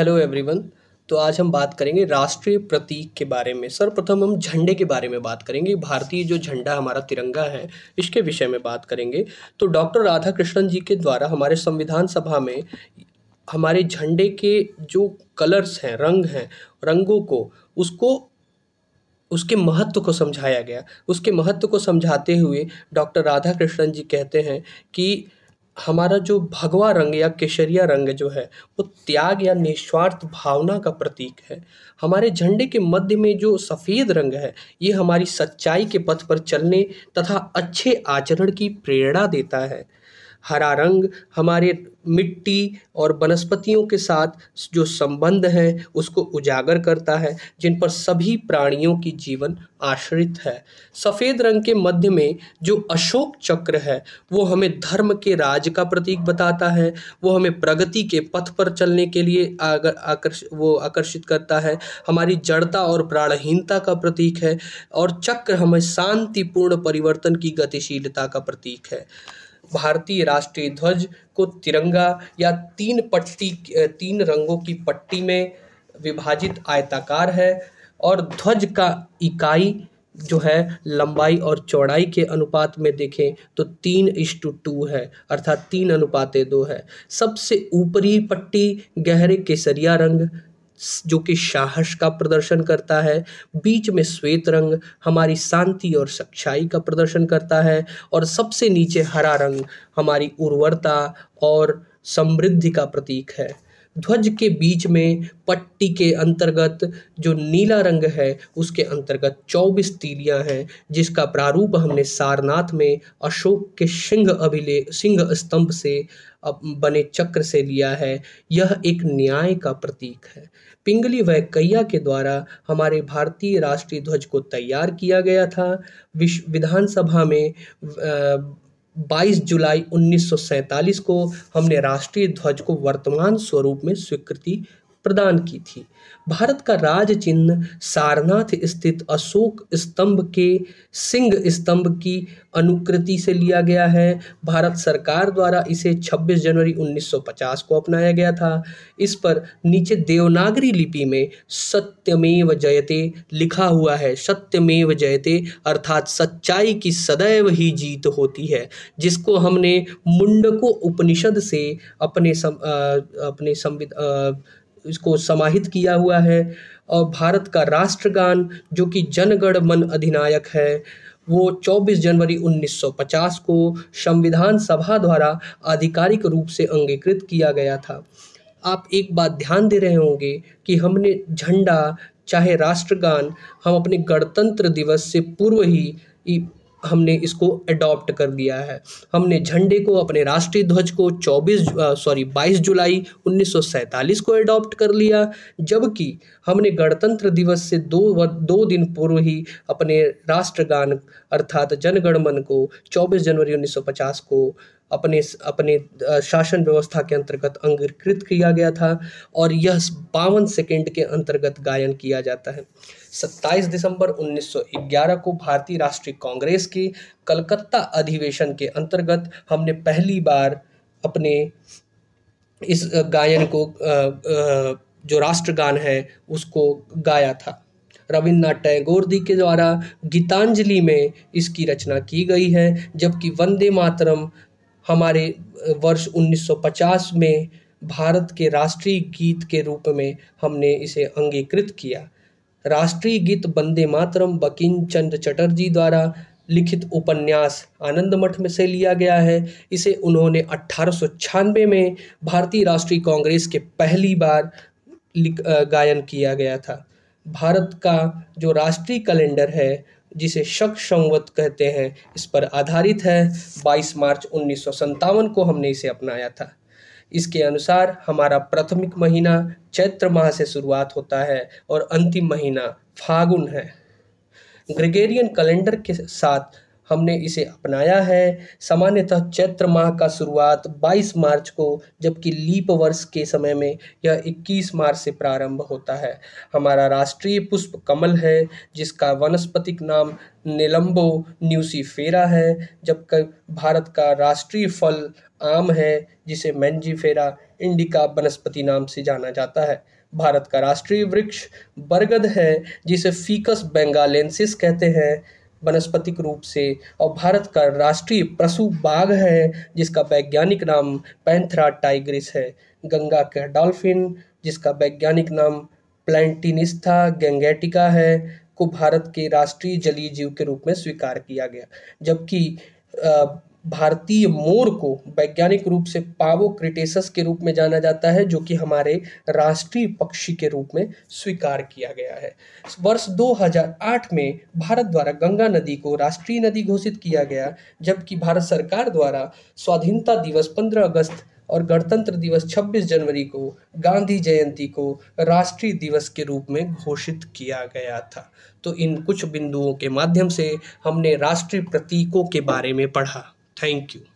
Hello everyone तो आज हम बात करेंगे राष्ट्रीय प्रतीक के बारे में सर्वप्रथम हम झंडे के बारे में बात करेंगे भारतीय जो झंडा हमारा तिरंगा है इसके विषय में बात करेंगे तो डॉक्टर राधा कृष्णन जी के द्वारा हमारे संविधान सभा में हमारे झंडे के जो कलर्स हैं रंग हैं रंगों को उसको उसके महत्व को समझाया गया उसके महत्व को समझाते हुए डॉक्टर राधा कृष्णन जी कहते हैं कि हमारा जो भगवा रंग या केशरिया रंग जो है वो त्याग या निस्वार्थ भावना का प्रतीक है हमारे झंडे के मध्य में जो सफ़ेद रंग है ये हमारी सच्चाई के पथ पर चलने तथा अच्छे आचरण की प्रेरणा देता है हरा रंग हमारे मिट्टी और वनस्पतियों के साथ जो संबंध है उसको उजागर करता है जिन पर सभी प्राणियों की जीवन आश्रित है सफ़ेद रंग के मध्य में जो अशोक चक्र है वो हमें धर्म के राज का प्रतीक बताता है वो हमें प्रगति के पथ पर चलने के लिए आगर आकर्ष वो आकर्षित करता है हमारी जड़ता और प्राणहीनता का प्रतीक है और चक्र हमें शांतिपूर्ण परिवर्तन की गतिशीलता का प्रतीक है भारतीय राष्ट्रीय ध्वज को तिरंगा या तीन पट्टी तीन रंगों की पट्टी में विभाजित आयताकार है और ध्वज का इकाई जो है लंबाई और चौड़ाई के अनुपात में देखें तो तीन इश टू टू है अर्थात तीन अनुपातें दो है सबसे ऊपरी पट्टी गहरे केसरिया रंग जो कि साहस का प्रदर्शन करता है बीच में श्वेत रंग हमारी शांति और सच्चाई का प्रदर्शन करता है और सबसे नीचे हरा रंग हमारी उर्वरता और समृद्धि का प्रतीक है ध्वज के बीच में पट्टी के अंतर्गत जो नीला रंग है उसके अंतर्गत चौबीस तीलियां हैं जिसका प्रारूप हमने सारनाथ में अशोक के सिंह अभिले सिंह स्तंभ से बने चक्र से लिया है यह एक न्याय का प्रतीक है पिंगली वैकैया के द्वारा हमारे भारतीय राष्ट्रीय ध्वज को तैयार किया गया था विश्व विधानसभा में आ, 22 जुलाई 1947 को हमने राष्ट्रीय ध्वज को वर्तमान स्वरूप में स्वीकृति प्रदान की थी भारत का राज चिन्ह सारनाथ स्थित अशोक स्तंभ के सिंह स्तंभ की अनुकृति से लिया गया है भारत सरकार द्वारा इसे 26 जनवरी 1950 को अपनाया गया था इस पर नीचे देवनागरी लिपि में सत्यमेव जयते लिखा हुआ है सत्यमेव जयते अर्थात सच्चाई की सदैव ही जीत होती है जिसको हमने मुंडको उपनिषद से अपने सम, आ, अपने संविधान इसको समाहित किया हुआ है और भारत का राष्ट्रगान जो कि जनगण मन अधिनायक है वो 24 जनवरी 1950 को संविधान सभा द्वारा आधिकारिक रूप से अंगीकृत किया गया था आप एक बात ध्यान दे रहे होंगे कि हमने झंडा चाहे राष्ट्रगान हम अपने गणतंत्र दिवस से पूर्व ही हमने इसको अडॉप्ट कर दिया है हमने झंडे को अपने राष्ट्रीय ध्वज को 24 सॉरी 22 जुलाई 1947 को अडॉप्ट कर लिया जबकि हमने गणतंत्र दिवस से दो दो दिन पूर्व ही अपने राष्ट्रगान अर्थात जनगणमन को 24 जनवरी 1950 को अपने अपने शासन व्यवस्था के अंतर्गत अंगीकृत किया गया था और यह बावन सेकेंड के अंतर्गत गायन किया जाता है 27 दिसंबर 1911 को भारतीय राष्ट्रीय कांग्रेस के कलकत्ता अधिवेशन के अंतर्गत हमने पहली बार अपने इस गायन को जो राष्ट्रगान है उसको गाया था रविन्द्रनाथ टैगोर जी के द्वारा गीतांजलि में इसकी रचना की गई है जबकि वंदे मातरम हमारे वर्ष 1950 में भारत के राष्ट्रीय गीत के रूप में हमने इसे अंगीकृत किया राष्ट्रीय गीत वंदे मातरम बकिन चंद्र चटर्जी द्वारा लिखित उपन्यास आनंद मठ में से लिया गया है इसे उन्होंने अट्ठारह में भारतीय राष्ट्रीय कांग्रेस के पहली बार गायन किया गया था भारत का जो राष्ट्रीय कैलेंडर है जिसे शक संवत कहते हैं इस पर आधारित है 22 मार्च उन्नीस को हमने इसे अपनाया था इसके अनुसार हमारा प्राथमिक महीना चैत्र माह से शुरुआत होता है और अंतिम महीना फागुन है ग्रेगेरियन कैलेंडर के साथ हमने इसे अपनाया है सामान्यतः चैत्र माह का शुरुआत 22 मार्च को जबकि लीप वर्ष के समय में यह 21 मार्च से प्रारंभ होता है हमारा राष्ट्रीय पुष्प कमल है जिसका वनस्पतिक नाम निलंबो न्यूसीफेरा है जबकि भारत का राष्ट्रीय फल आम है जिसे मैंजीफेरा इंडिका वनस्पति नाम से जाना जाता है भारत का राष्ट्रीय वृक्ष बरगद है जिसे फीकस बेंगालेंसिस कहते हैं वनस्पतिक रूप से और भारत का राष्ट्रीय पशु बाघ है जिसका वैज्ञानिक नाम पैंथरा टाइग्रिस है गंगा का डॉल्फिन जिसका वैज्ञानिक नाम प्लैंटिनिस्था गेंगेटिका है को भारत के राष्ट्रीय जलीय जीव के रूप में स्वीकार किया गया जबकि भारतीय मोर को वैज्ञानिक रूप से पावो क्रिटेसस के रूप में जाना जाता है जो कि हमारे राष्ट्रीय पक्षी के रूप में स्वीकार किया गया है वर्ष 2008 में भारत द्वारा गंगा नदी को राष्ट्रीय नदी घोषित किया गया जबकि भारत सरकार द्वारा स्वाधीनता दिवस 15 अगस्त और गणतंत्र दिवस 26 जनवरी को गांधी जयंती को राष्ट्रीय दिवस के रूप में घोषित किया गया था तो इन कुछ बिंदुओं के माध्यम से हमने राष्ट्रीय प्रतीकों के बारे में पढ़ा Thank you.